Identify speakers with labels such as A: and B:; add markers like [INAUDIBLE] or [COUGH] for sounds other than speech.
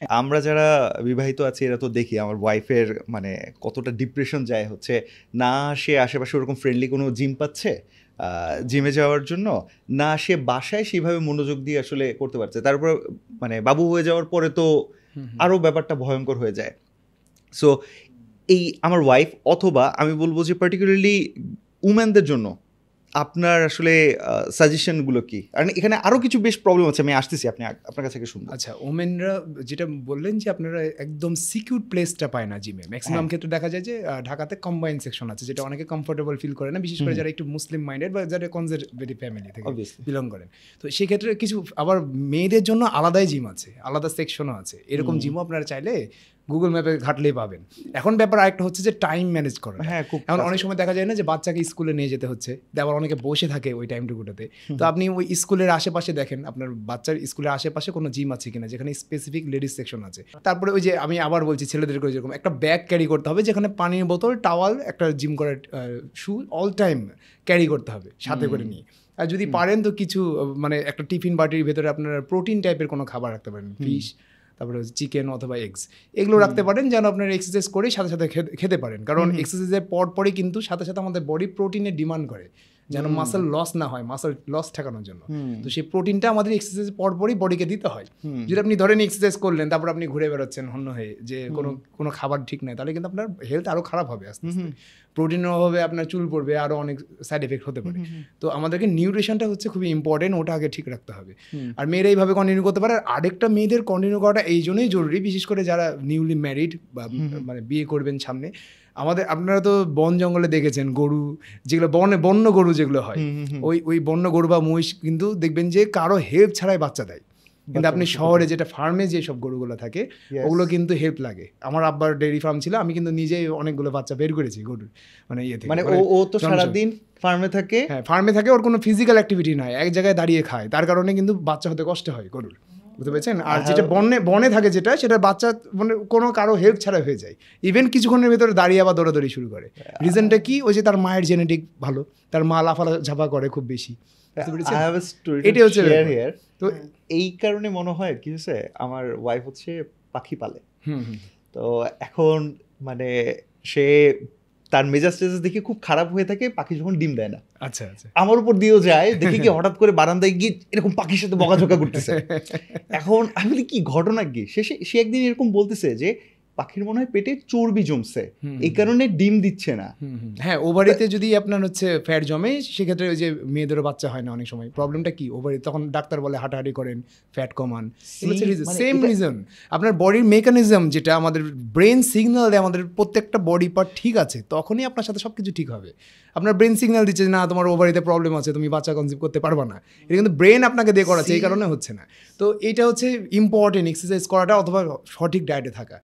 A: হ্যাঁ। আমরা যারা বিবাহিত আছি এরা তো দেখি আমার ওয়াইফের মানে কতটা ডিপ্রেশন যায় হচ্ছে না সে আশেপাশে ওরকম ফ্রেন্ডলি কোনো জিম পাচ্ছে জিমে যাওয়ার জন্য না সে বাসায় সেইভাবে মনোযোগ দিয়ে আসলে করতে পারছে তারপর মানে বাবু হয়ে যাওয়ার পরে তো আরও ব্যাপারটা ভয়ঙ্কর হয়ে যায় সো এই আমার ওয়াইফ অথবা আমি বলবো যে পার্টিকুলারলি উম্যানদের জন্য আপনার আসলে সাজেশনগুলো কি কারণ এখানে আরও কিছু বেশ প্রবলেম আছে আমি আসতেছি আপনি আপনার কাছে শুনবো আচ্ছা ওমেনরা যেটা
B: বললেন যে আপনারা একদম সিকিউর প্লেসটা পায় না জিমে ম্যাক্সিমাম ক্ষেত্রে দেখা যায় যে ঢাকাতে কম্বাইন সেকশন আছে যেটা অনেকে কমফোর্টেবল ফিল করে না বিশেষ করে যারা একটু মুসলিম মাইন্ডেড বা যারা কনজারভেটিভ ফ্যামিলি থেকে বিলং করেন তো সেক্ষেত্রে কিছু আবার মেয়েদের জন্য আলাদাই জিম আছে আলাদা সেকশনও আছে এরকম জিমও আপনারা চাইলে গুগল ম্যাপে ঘাটলেই পাবেন এখন ব্যাপার আরেকটা হচ্ছে যে টাইম ম্যানেজ করা হ্যাঁ এখন অনেক সময় দেখা যায় না যে বাচ্চাকে স্কুলে নিয়ে যেতে হচ্ছে আবার অনেকে বসে থাকে ওই টাইমটুকুটাতে তো আপনি ওই স্কুলের আশেপাশে দেখেন আপনার বাচ্চার স্কুলের আশেপাশে কোনো জিম আছে কিনা যেখানে স্পেসিফিক লেডিস সেকশন আছে তারপরে ওই যে আমি আবার বলছি ছেলেদেরকে যেরকম একটা ব্যাগ ক্যারি করতে হবে যেখানে পানির বোতল টাওয়াল একটা জিম করার শু অল টাইম ক্যারি করতে হবে সাথে করে নিয়ে আর যদি পারেন তো কিছু মানে একটা টিফিন বাটির ভেতরে আপনারা প্রোটিন টাইপের কোনো খাবার রাখতে পারেন ফিশ তারপরে চিকেন অথবা এগস এগুলো রাখতে পারেন যেন আপনার এক্সারসাইজ করেই সাথে সাথে খেতে পারেন কারণ এক্সারসাইজের পর পরই কিন্তু সাথে সাথে আমাদের বডি প্রোটিনের ডিমান্ড করে যেন মাসেল লস না হয় মাসেল লস ঠেকানোর জন্য তো সেই প্রোটিনটা আমাদের এক্সারসাইজ পরপরই বডিকে দিতে হয় যদি আপনি ধরেন এক্সারসাইজ করলেন তারপর আপনি ঘুরে বেরোচ্ছেন হন্য হয়ে যে কোনো কোনো খাবার ঠিক নাই তাহলে কিন্তু আপনার হেলথ আরও খারাপ হবে আস্তে আস্তে প্রোটিনের অভাবে আপনার চুল পড়বে আরও অনেক সাইড এফেক্ট হতে পারে তো আমাদেরকে নিউট্রিশনটা হচ্ছে খুবই ইম্পর্টেন্ট ওটা আগে ঠিক রাখতে হবে আর মেয়েরা এইভাবে কন্টিনিউ করতে পারে আর আরেকটা মেয়েদের কন্টিনিউ করাটা এই জন্যই জরুরি বিশেষ করে যারা নিউলি ম্যারিড বা মানে বিয়ে করবেন সামনে আমাদের আপনারা তো বন জঙ্গলে দেখেছেন গরু যেগুলো বনে বন্য গরু যেগুলো হয় ওই ওই বন্য গরু বা মহিষ কিন্তু দেখবেন যে কারো হেল্প ছাড়াই বাচ্চা দেয়
A: কিন্তু আপনি শহরে
B: যেটা ফার্মে যে সব গরুগুলো থাকে ওগুলো কিন্তু হেল্প লাগে আমার আব্বার ডেয়ারি ফার্ম ছিল আমি কিন্তু নিজেই অনেকগুলো বাচ্চা বের করেছি গরুর মানে ইয়ে থেকে মানে, মানে ও ও তো সারাদিন ফার্মে থাকে হ্যাঁ ফার্মে থাকে ওর কোনো ফিজিক্যাল অ্যাক্টিভিটি নাই এক জায়গায় দাঁড়িয়ে খায় তার কারণে কিন্তু বাচ্চা হতে কষ্ট হয় গরুর বুঝতে পেরেছেন আর হ্যাঁ, যেটা হ্যাঁ। বনে বনে থাকে যেটা সেটা বাচ্চা মানে কোনো কারো হেল্প ছাড়া হয়ে যায় ইভেন কিছুক্ষণের ভেতরে দাঁড়িয়ে আবার দৌড়াদৌড়ি শুরু করে রিজনটা হ্যাঁ। কি ওই যে তার মায়ের জেনেটিক ভালো তার মা লাফালা ঝাপা করে খুব বেশি
A: এটা হচ্ছে তো এই কারণে মনে হয় কি হচ্ছে আমার ওয়াইফ হচ্ছে পাখি পালে তো এখন মানে সে তার মেজাজ টেজাজ দেখে খুব খারাপ হয়ে থাকে পাখি যখন ডিম দেয় না আচ্ছা আচ্ছা আমার উপর দিয়েও যায় দেখি কি [LAUGHS] হঠাৎ করে বারান্দায় গিয়ে এরকম পাখির সাথে বকাঝোকা করতেছে [LAUGHS] এখন আমি কি ঘটনা কি সে সে একদিন এরকম বলতেছে যে পাখির মনে হয় পেটে চর্বি জমছে এই কারণে ডিম দিচ্ছে না
B: হ্যাঁ ওভারিতে যদি আপনার হচ্ছে ফ্যাট জমে সেক্ষেত্রে ওই যে মেয়েদেরও বাচ্চা হয় না অনেক সময় প্রবলেমটা কি ওভারি তখন ডাক্তার বলে হাঁটাহাঁটি করেন ফ্যাট কমান সেম মানে রিজন আপনার বডির মেকানিজম যেটা আমাদের ব্রেন সিগন্যাল দেয় আমাদের প্রত্যেকটা বডি পার্ট ঠিক আছে তখনই আপনার সাথে সব কিছু ঠিক হবে আপনার ব্রেন সিগন্যাল দিচ্ছে না তোমার ওভারিতে প্রবলেম আছে তুমি বাচ্চা কনসিভ করতে পারবে না এটা কিন্তু ব্রেন আপনাকে দিয়ে করাচ্ছে এই কারণে হচ্ছে না তো এটা হচ্ছে ইম্পর্টেন্ট এক্সারসাইজ করাটা অথবা সঠিক ডায়েটে থাকা